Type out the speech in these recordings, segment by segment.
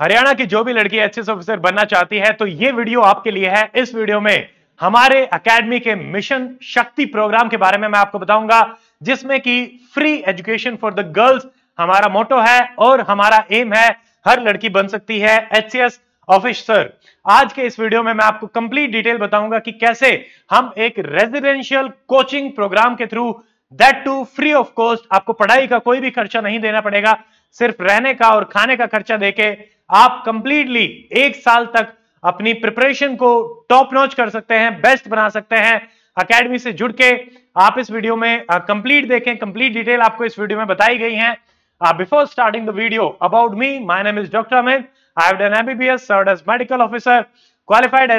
हरियाणा की जो भी लड़की एस ऑफिसर बनना चाहती है तो ये वीडियो आपके लिए है इस वीडियो में हमारे एकेडमी के मिशन शक्ति प्रोग्राम के बारे में मैं आपको बताऊंगा जिसमें कि free education for the girls हमारा मोटो है और हमारा एम है हर लड़की बन सकती है एच ऑफिसर आज के इस वीडियो में मैं आपको कंप्लीट डिटेल बताऊंगा कि कैसे हम एक रेजिडेंशियल कोचिंग प्रोग्राम के through that to free of cost आपको पढ़ाई का कोई भी खर्चा नहीं देना पड़ेगा सिर्फ रहने का और खाने का खर्चा देके आप कंप्लीटली एक साल तक अपनी प्रिपरेशन को टॉप नॉच कर सकते हैं बेस्ट बना सकते हैं अकेडमी से जुड़ के आप इस वीडियो में कंप्लीट uh, देखें कंप्लीट डिटेल आपको इस वीडियो में बताई गई है before starting the video about me my name is doctor Amit I have done MBBS served as medical officer qualified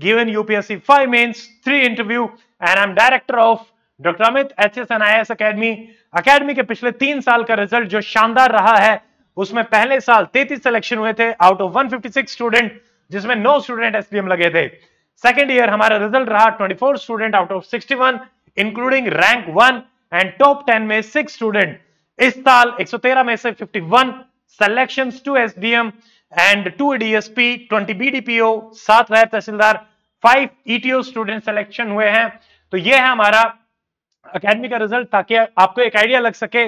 given UPSC five mains three interview and am director of doctor Amit H S N I S academy academy के पिछले तीन साल का result जो शानदार रहा है उसमें पहले साल 33 सिलेक्शन हुए थे आउट ऑफ 156 स्टूडेंट जिसमें नौ स्टूडेंट एसपीएम लगे थे सेकेंड ईयर हमारा रिजल्ट रहा 24 student out of 61 including rank one and top ten में सिक्स स्टूडेंट इस साल 113 में से 51 selections two SDM and two DSP 20 BDPO सात नायब तहसीलदार फाइव ईटीओ स्टूडेंट सिलेक्शन हुए हैं तो ये है हमारा अकेडमी का रिजल्ट ताकि आपको एक आइडिया लग सके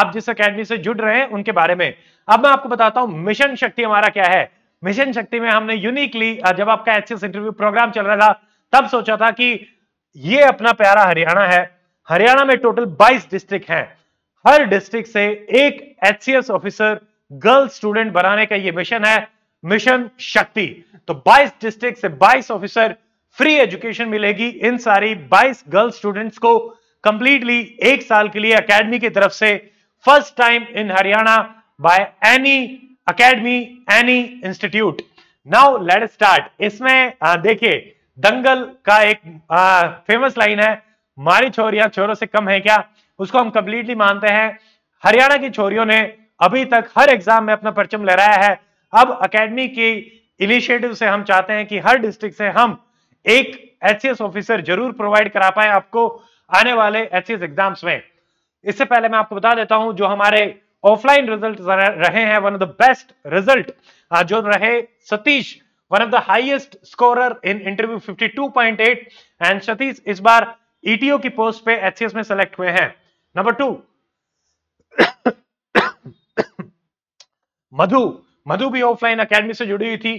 आप जिस अकेडमी से जुड़ रहे हैं उनके बारे में अब मैं आपको बताता हूं मिशन शक्ति हमारा क्या है मिशन शक्ति में हमने यूनिकली जब आपका एच इंटरव्यू प्रोग्राम चल रहा था तब सोचा था कि ये अपना प्यारा हरियाणा है हरियाणा में टोटल 22 डिस्ट्रिक्ट हैं हर डिस्ट्रिक्ट से एक एच ऑफिसर गर्ल स्टूडेंट बनाने का ये मिशन है मिशन शक्ति तो 22 डिस्ट्रिक्ट से 22 ऑफिसर फ्री एजुकेशन मिलेगी इन सारी 22 गर्ल स्टूडेंट्स को कंप्लीटली एक साल के लिए अकेडमी की तरफ से first time in Haryana by any academy any institute now let start इसमें देखिए दंगल का एक आ, फेमस लाइन है मारी छोरिया छोरों से कम है क्या उसको हम कंप्लीटली मानते हैं हरियाणा की छोरियों ने अभी तक हर एग्जाम में अपना परचम लहराया है अब अकेडमी की इनिशिएटिव से हम चाहते हैं कि हर डिस्ट्रिक्ट से हम एक एचसीएस ऑफिसर जरूर प्रोवाइड करा पाए आपको आने वाले एच एग्जाम्स में इससे पहले मैं आपको बता देता हूं जो हमारे ऑफलाइन रिजल्ट रहे हैं one of the best result जो रहे Satish one of the highest scorer in interview 52.8 and Satish इस बार ईटीओ e की पोस्ट पे एचसीएस में सेलेक्ट हुए हैं नंबर टू मधु मधु भी ऑफलाइन अकेडमी से जुड़ी हुई थी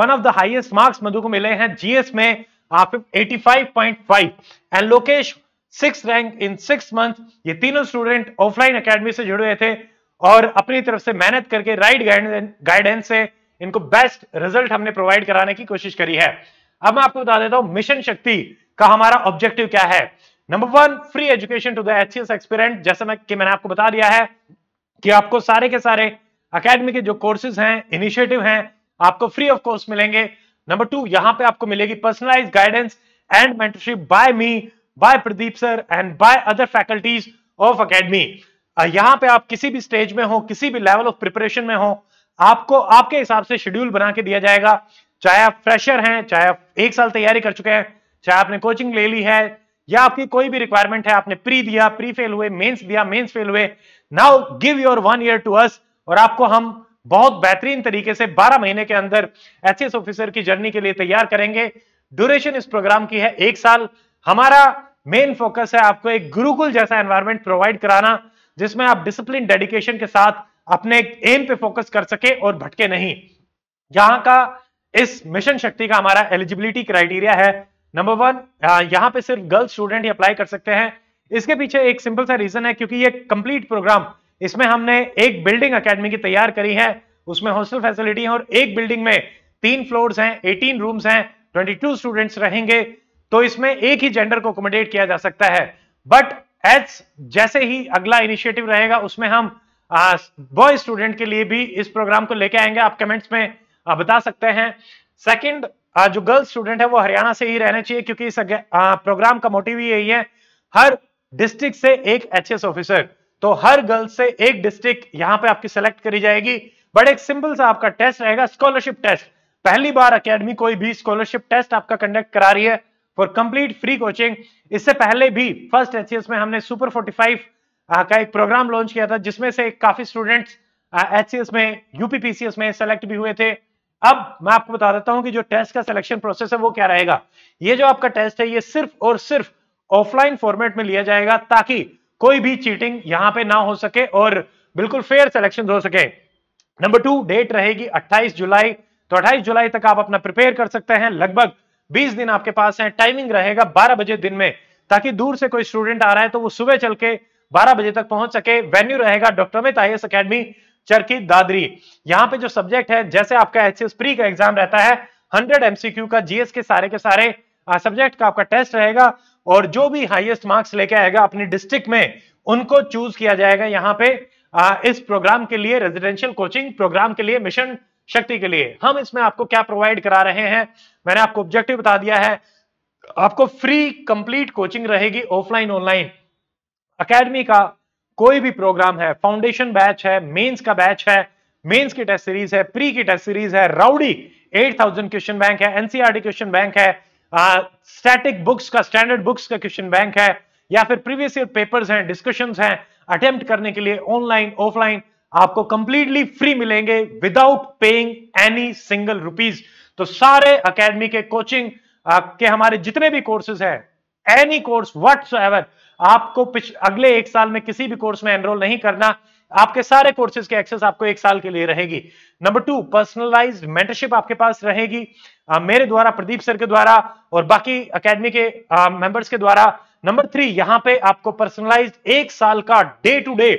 one of the highest marks Madhu को मिले हैं जीएस में आप 85.5 and Lokesh six rank in six month ये तीनों स्टूडेंट ऑफलाइन अकेडमी से जुड़े हुए थे और अपनी तरफ से मेहनत करके राइट गाइडेंस से इनको बेस्ट रिजल्ट हमने प्रोवाइड कराने की कोशिश करी है अब मैं आपको बता देता हूं मिशन शक्ति का हमारा ऑब्जेक्टिव क्या है number one free education to the H aspirant जैसे मैं कि मैंने आपको बता दिया है कि आपको सारे के सारे अकेडमी के जो कोर्सेज हैं इनिशिएटिव हैं आपको फ्री ऑफ कोर्स मिलेंगे नंबर टू यहां पे आपको मिलेगी personalise guidance and mentorship by me by Pradeep sir and by other faculties of academy यहां पे आप किसी भी स्टेज में हो किसी भी लेवल ऑफ प्रिपरेशन में हो आपको आपके हिसाब से शेड्यूल बना के दिया जाएगा चाहे आप फ्रेशर हैं चाहे आप एक साल तैयारी कर चुके हैं चाहे आपने कोचिंग ले ली है या आपकी कोई भी रिक्वायरमेंट है आपने प्री दिया प्री फेल हुए मेंस दिया मेंस फेल हुए now give your one year to us और आपको हम बहुत बेहतरीन तरीके से 12 महीने के अंदर एच ऑफिसर की जर्नी के लिए तैयार करेंगे ड्यूरेशन इस प्रोग्राम की है एक साल हमारा मेन फोकस है आपको एक गुरुकुल जैसा एनवायरमेंट प्रोवाइड कराना जिसमें आप डिसिप्लिन डेडिकेशन के साथ अपने एम पे फोकस कर सके और भटके नहीं यहां का इस मिशन शक्ति का हमारा एलिजिबिलिटी क्राइटेरिया है नंबर वन यहां पे सिर्फ गर्ल्स स्टूडेंट ही अप्लाई कर सकते हैं इसके पीछे एक सिंपल सा रीजन है क्योंकि ये कंप्लीट प्रोग्राम इसमें हमने एक बिल्डिंग अकेडमी की तैयार करी है उसमें हॉस्टल फैसिलिटी है और एक बिल्डिंग में तीन फ्लोर्स हैं 18 रूम्स हैं 22 स्टूडेंट्स रहेंगे तो इसमें एक ही जेंडर को अकोमोडेट किया जा सकता है बट एज जैसे ही अगला इनिशिएटिव रहेगा उसमें हम बॉय स्टूडेंट के लिए भी इस प्रोग्राम को लेके आएंगे आप कमेंट्स में आ, बता सकते हैं सेकंड जो गर्ल्स स्टूडेंट है वो हरियाणा से ही रहने चाहिए क्योंकि इस आ, प्रोग्राम का मोटिव यही है हर डिस्ट्रिक्ट से एक एचएस ऑफिसर तो हर गर्ल से एक डिस्ट्रिक्ट यहां पे आपकी सिलेक्ट करी जाएगी बट एक सिंपल सा आपका टेस्ट रहेगा स्कॉलरशिप टेस्ट पहली बार अकेडमी कोई भी स्कॉलरशिप टेस्ट आपका कंडक्ट करा रही है फॉर कंप्लीट फ्री कोचिंग इससे पहले भी फर्स्ट एच में हमने सुपर फोर्टी का एक प्रोग्राम लॉन्च किया था जिसमें से काफी स्टूडेंट्स एच में यूपीपीसीएस में सेलेक्ट भी हुए थे अब मैं आपको बता देता हूं कि जो टेस्ट का सिलेक्शन प्रोसेस है वो क्या रहेगा ये जो आपका टेस्ट है ये सिर्फ और सिर्फ ऑफलाइन फॉर्मेट में लिया जाएगा ताकि कोई भी चीटिंग यहां पे ना हो सके और बिल्कुल फेयर सिलेक्शन हो सके नंबर टू डेट रहेगी 28 जुलाई तो 28 जुलाई तक आप अपना प्रिपेयर कर सकते हैं लगभग बीस दिन आपके पास है टाइमिंग रहेगा बारह बजे दिन में ताकि दूर से कोई स्टूडेंट आ रहा है तो वो सुबह चल के बारह बजे तक पहुंच सके वेन्यू रहेगा doctor Amit I academy Charkhi Dadri यहाँ पे जो सब्जेक्ट है जैसे आपका एच प्री का एग्जाम रहता है हंड्रेड एमसीक्यू का जीएस के सारे के सारे सब्जेक्ट का आपका टेस्ट रहेगा और जो भी हाईएस्ट मार्क्स लेके आएगा अपने डिस्ट्रिक्ट में उनको चूज किया जाएगा यहाँ पे आ, इस प्रोग्राम के लिए रेजिडेंशियल कोचिंग प्रोग्राम के लिए मिशन शक्ति के लिए हम इसमें आपको क्या प्रोवाइड करा रहे हैं मैंने आपको ऑब्जेक्टिव बता दिया है आपको फ्री कंप्लीट कोचिंग रहेगी ऑफलाइन ऑनलाइन अकेडमी का कोई भी प्रोग्राम है फाउंडेशन बैच है मेन्स का बैच है मेन्स की टेस्ट सीरीज है प्री की टेस्ट सीरीज है राउडी 8000 क्वेश्चन बैंक है एनसीआरटी क्वेश्चन बैंक है स्टैटिक बुक्स का स्टैंडर्ड बुक्स का क्वेश्चन बैंक है या फिर प्रीवियस ईयर पेपर्स हैं डिस्कशंस हैं अटेम्प्ट करने के लिए ऑनलाइन ऑफलाइन आपको कंप्लीटली फ्री मिलेंगे without paying any single rupees तो सारे अकेडमी के कोचिंग के हमारे जितने भी कोर्सेज हैं एनी कोर्स एवर आपको अगले एक साल में किसी भी कोर्स में एनरोल नहीं करना आपके सारे कोर्सेज के एक्सेस आपको एक साल के लिए रहेगी नंबर टू पर्सनलाइज्ड मेंटरशिप आपके पास रहेगी आ, मेरे द्वारा प्रदीप सर के द्वारा और बाकी एकेडमी के मेंबर्स के द्वारा नंबर थ्री यहां पे आपको पर्सनलाइज्ड एक साल का day to day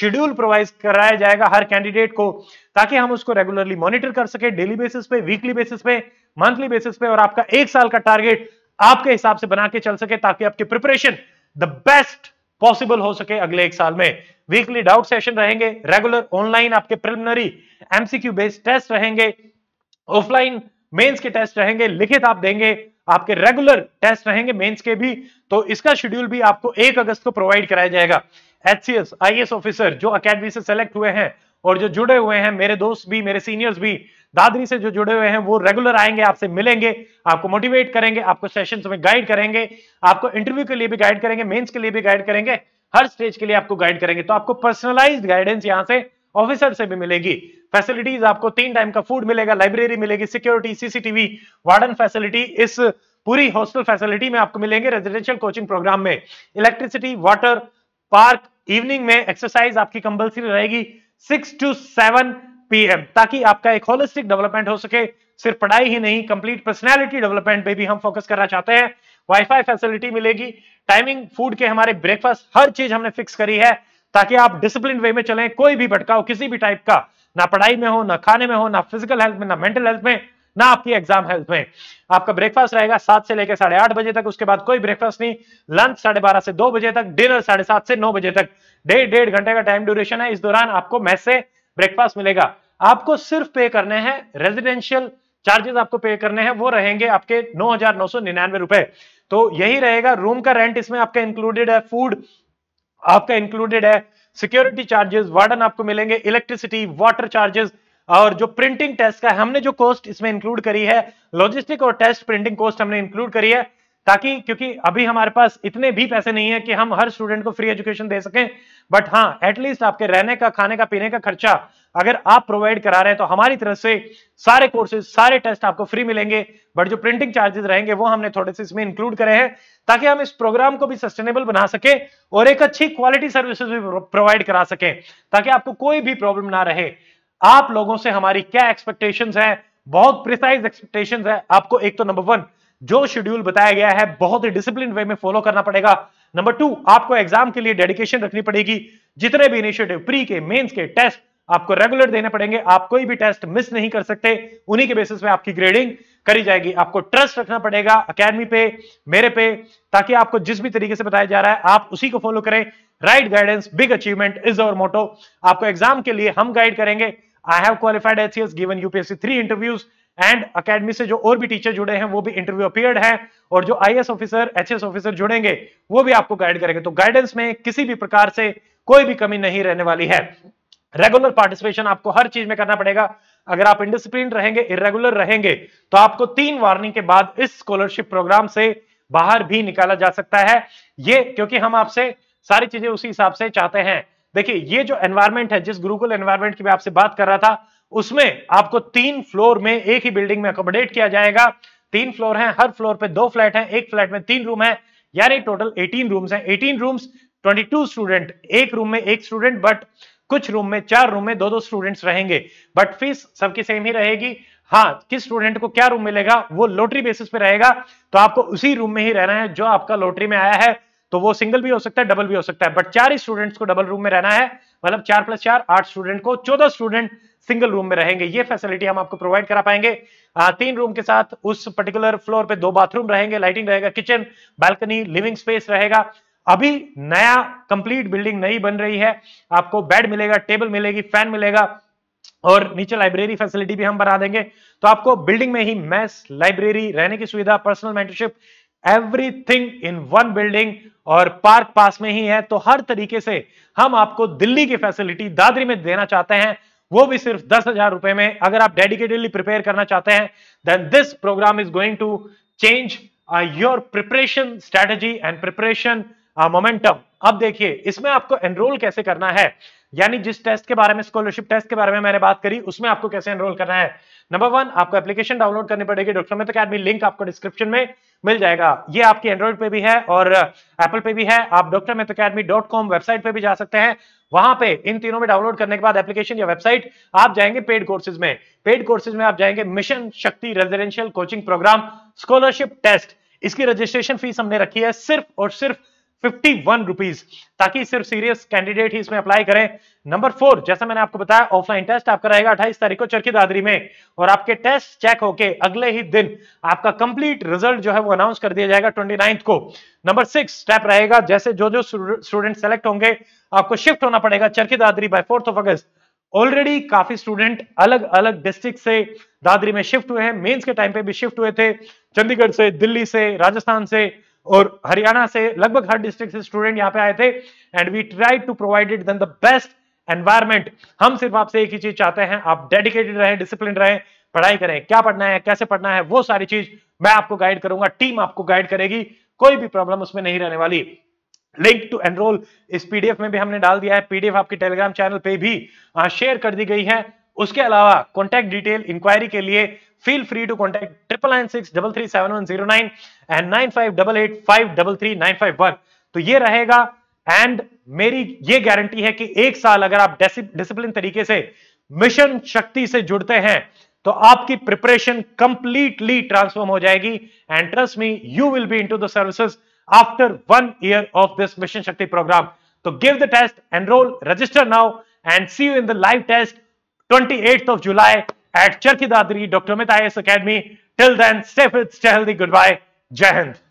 schedule provide कराया जाएगा हर कैंडिडेट को ताकि हम उसको रेगुलरली मॉनिटर कर सके डेली बेसिस पे वीकली बेसिस पे मंथली बेसिस पे और आपका एक साल का टारगेट आपके हिसाब से बना के चल सके ताकि आपकी प्रिपरेशन द बेस्ट पॉसिबल हो सके अगले एक साल में वीकली डाउट सेशन रहेंगे रेगुलर ऑनलाइन आपके प्रिलिमिनरी एमसीक्यू बेस्ड टेस्ट रहेंगे ऑफलाइन मेंस के टेस्ट रहेंगे लिखित आप देंगे आपके रेगुलर टेस्ट रहेंगे मेंस के भी तो इसका शेड्यूल भी आपको एक अगस्त को प्रोवाइड कराया जाएगा एचसीएस आईएएस ऑफिसर जो अकेडमी से सेलेक्ट हुए हैं और जो जुड़े हुए हैं मेरे दोस्त भी मेरे सीनियर्स भी दादरी से जो जुड़े हुए हैं वो रेगुलर आएंगे आपसे मिलेंगे आपको मोटिवेट करेंगे आपको सेशन में गाइड करेंगे आपको इंटरव्यू के लिए भी गाइड करेंगे मेन्स के लिए भी गाइड करेंगे हर स्टेज के लिए आपको गाइड करेंगे तो आपको पर्सनलाइज गाइडेंस यहाँ से ऑफिसर से भी मिलेगी फैसिलिटीज आपको तीन टाइम का फूड मिलेगा लाइब्रेरी मिलेगी सिक्योरिटी सीसीटीवी वार्डन फैसिलिटी इस पूरी हॉस्टल फैसिलिटी में आपको मिलेंगे रेजिडेंशियल कोचिंग प्रोग्राम में इलेक्ट्रिसिटी वाटर पार्क इवनिंग में एक्सरसाइज आपकी कंपल्सरी रहेगी सिक्स टू सेवन पीएम ताकि आपका एक होलिस्टिक डेवलपमेंट हो सके सिर्फ पढ़ाई ही नहीं कंप्लीट पर्सनैलिटी डेवलपमेंट पे भी हम फोकस करना चाहते हैं वाईफाई फैसिलिटी मिलेगी टाइमिंग फूड के हमारे ब्रेकफास्ट हर चीज हमने फिक्स करी है ताकि आप डिसिप्लिन वे में चलें कोई भी भटकाओ किसी भी टाइप का ना पढ़ाई में हो ना खाने में हो ना फिजिकल हेल्थ में ना मेंटल हेल्थ में ना आपकी एग्जाम हेल्थ में आपका ब्रेकफास्ट रहेगा सात से लेकर साढ़े आठ बजे तक उसके बाद कोई ब्रेकफास्ट नहीं लंच साढ़े बारह से दो बजे तक डिनर साढ़े सात से नौ बजे तक डेढ़ डेढ़ घंटे का टाइम ड्यूरेशन है इस दौरान आपको मैसेज ब्रेकफास्ट मिलेगा आपको सिर्फ पे करने हैं रेजिडेंशियल चार्जेस आपको पे करने हैं वो रहेंगे आपके नौ हजार नौ सौ निन्यानवे रुपए तो यही रहेगा रूम का रेंट इसमें आपका इंक्लूडेड है फूड आपका इंक्लूडेड है सिक्योरिटी चार्जेस वार्डन आपको मिलेंगे इलेक्ट्रिसिटी वाटर चार्जेस और जो प्रिंटिंग टेस्ट का हमने जो कॉस्ट इसमें इंक्लूड करी है लॉजिस्टिक और टेस्ट प्रिंटिंग कॉस्ट हमने इंक्लूड करी है ताकि क्योंकि अभी हमारे पास इतने भी पैसे नहीं है कि हम हर स्टूडेंट को फ्री एजुकेशन दे सकें बट हाँ एटलीस्ट आपके रहने का खाने का पीने का खर्चा अगर आप प्रोवाइड करा रहे हैं तो हमारी तरफ से सारे कोर्सेज सारे टेस्ट आपको फ्री मिलेंगे बट जो प्रिंटिंग चार्जेस रहेंगे वो हमने थोड़े से इसमें इंक्लूड करे हैं ताकि हम इस प्रोग्राम को भी सस्टेनेबल बना सके और एक अच्छी क्वालिटी सर्विसेज भी प्रोवाइड करा सके ताकि आपको कोई भी प्रॉब्लम ना रहे आप लोगों से हमारी क्या एक्सपेक्टेशन है बहुत प्रिसाइज एक्सपेक्टेशन है आपको एक तो नंबर वन जो शेड्यूल बताया गया है बहुत ही डिसिप्लिन वे में फॉलो करना पड़ेगा नंबर टू आपको एग्जाम के लिए डेडिकेशन रखनी पड़ेगी जितने भी इनिशिएटिव प्री के मेंस के टेस्ट आपको रेगुलर देने पड़ेंगे आप कोई भी टेस्ट मिस नहीं कर सकते उन्हीं के बेसिस पे आपकी ग्रेडिंग करी जाएगी आपको ट्रस्ट रखना पड़ेगा अकेडमी पे मेरे पे ताकि आपको जिस भी तरीके से बताया जा रहा है आप उसी को फॉलो करें right guidance big achievement is our motto आपको एग्जाम के लिए हम गाइड करेंगे I have qualified HCS given UPSC three interviews and academy से जो और भी टीचर जुड़े हैं वो भी इंटरव्यू अपियर्ड है और जो आई ऑफिसर एच ऑफिसर जुड़ेंगे वो भी आपको गाइड करेंगे तो गाइडेंस में किसी भी प्रकार से कोई भी कमी नहीं रहने वाली है रेगुलर पार्टिसिपेशन आपको हर चीज में करना पड़ेगा अगर आप इंडिसिप्लिन रहेंगे इरेगुलर रहेंगे तो आपको तीन वार्निंग के बाद इस स्कॉलरशिप प्रोग्राम से बाहर भी निकाला जा सकता है ये क्योंकि हम आपसे सारी चीजें उसी हिसाब से चाहते हैं देखिए ये जो एनवायरमेंट है जिस गुरुकुल एनवायरमेंट की मैं आपसे बात कर रहा था उसमें आपको तीन फ्लोर में एक ही बिल्डिंग में अकोमोडेट किया जाएगा तीन फ्लोर हैं हर फ्लोर पे दो फ्लैट हैं एक फ्लैट में तीन रूम है यानी टोटल 18 रूम्स हैं 18 रूम्स 22 स्टूडेंट एक रूम में एक स्टूडेंट बट कुछ रूम में चार रूम में दो दो स्टूडेंट्स रहेंगे बट फीस सबकी सेम ही रहेगी हाँ किस स्टूडेंट को क्या रूम मिलेगा वो लोटरी बेसिस पे रहेगा तो आपको उसी रूम में ही रहना है जो आपका लोटरी में आया है तो वो सिंगल भी हो सकता है डबल भी हो सकता है बट चार ही स्टूडेंट्स को डबल रूम में रहना है मतलब चार प्लस चार आठ स्टूडेंट को चौदह स्टूडेंट सिंगल रूम में रहेंगे ये फैसिलिटी हम आपको प्रोवाइड करा पाएंगे आ, तीन रूम के साथ उस पर्टिकुलर फ्लोर पे दो बाथरूम रहेंगे लाइटिंग रहेगा किचन बालकनी लिविंग स्पेस रहेगा अभी नया कंप्लीट बिल्डिंग नई बन रही है आपको बेड मिलेगा टेबल मिलेगी फैन मिलेगा और नीचे लाइब्रेरी फैसिलिटी भी हम बना देंगे तो आपको बिल्डिंग में ही मैस लाइब्रेरी रहने की सुविधा personal mentorship everything in one building और पार्क पास में ही है तो हर तरीके से हम आपको दिल्ली की फैसिलिटी दादरी में देना चाहते हैं वो भी सिर्फ दस हजार रुपए में अगर आप डेडिकेटेडली प्रिपेयर करना चाहते हैं then this programme is going to change your preparation strategy and preparation momentum अब देखिए इसमें आपको एनरोल कैसे करना है यानी जिस टेस्ट के बारे में स्कॉलरशिप टेस्ट के बारे में मैंने बात करी उसमें आपको कैसे एनरोल करना है नंबर वन आपको एप्लीकेशन डाउनलोड करनी पड़ेगी डॉक्टर मित्र अकेडमी लिंक आपको डिस्क्रिप्शन में मिल जाएगा ये आपकी एंड्रॉइड पे भी है और एप्पल पे भी है आप डॉक्टर मेथ अकेडमी डॉट कॉम वेबसाइट पे भी जा सकते हैं वहां पे इन तीनों में डाउनलोड करने के बाद एप्लीकेशन या वेबसाइट आप जाएंगे पेड कोर्सेज में पेड कोर्सेज में आप जाएंगे mission Shakti residential coaching programme scholarship test इसकी रजिस्ट्रेशन फीस हमने रखी है सिर्फ और सिर्फ फिफ्टी ताकि सिर्फ सीरियस कैंडिडेट ही इसमें अप्लाई करें नंबर फोर जैसा मैंने आपको बताया ऑफलाइन टेस्ट आपका रहेगा अट्ठाईस तारीख को चरखी दादरी में और आपके टेस्ट चेक होके अगले ही दिन आपका कंप्लीट रिजल्ट जो है वो अनाउंस कर दिया जाएगा ट्वेंटी को नंबर सिक्स स्टेप रहेगा जैसे जो जो स्टूडेंट सेलेक्ट होंगे आपको शिफ्ट होना पड़ेगा Charkhi Dadri by fourth of August already काफी स्टूडेंट अलग अलग डिस्ट्रिक्ट से दादरी में शिफ्ट हुए हैं मेंस के टाइम पे भी शिफ्ट हुए थे चंडीगढ़ से दिल्ली से राजस्थान से और हरियाणा से लगभग हर डिस्ट्रिक्ट से स्टूडेंट यहाँ पे आए थे and we try to provide it the best environment हम सिर्फ आपसे एक ही चीज चाहते हैं आप डेडिकेटेड रहें डिसिप्लिन रहें पढ़ाई करें क्या पढ़ना है कैसे पढ़ना है वो सारी चीज मैं आपको गाइड करूंगा टीम आपको गाइड करेगी कोई भी प्रॉब्लम उसमें नहीं रहने वाली लिंक टू एनरोल इस पीडीएफ में भी हमने डाल दिया है पीडीएफ आपके टेलीग्राम चैनल पे भी शेयर हाँ, कर दी गई है उसके अलावा कॉन्टैक्ट डिटेल इंक्वायरी के लिए feel free to contact triple nine six double three seven one zero nine and nine five double three nine five one तो ये रहेगा एंड मेरी ये गारंटी है कि एक साल अगर आप डिसिप्लिन तरीके से मिशन शक्ति से जुड़ते हैं तो आपकी प्रिपरेशन कंप्लीटली ट्रांसफॉर्म हो जाएगी and trust me you will be into the services after one year of this mission Shakti program तो give the test enrol register now and see you in the live test twenty 28th of July at Charkidadri, Dr. Mehta IS Academy. Till then, stay fit, stay healthy. Goodbye. Jai Hind.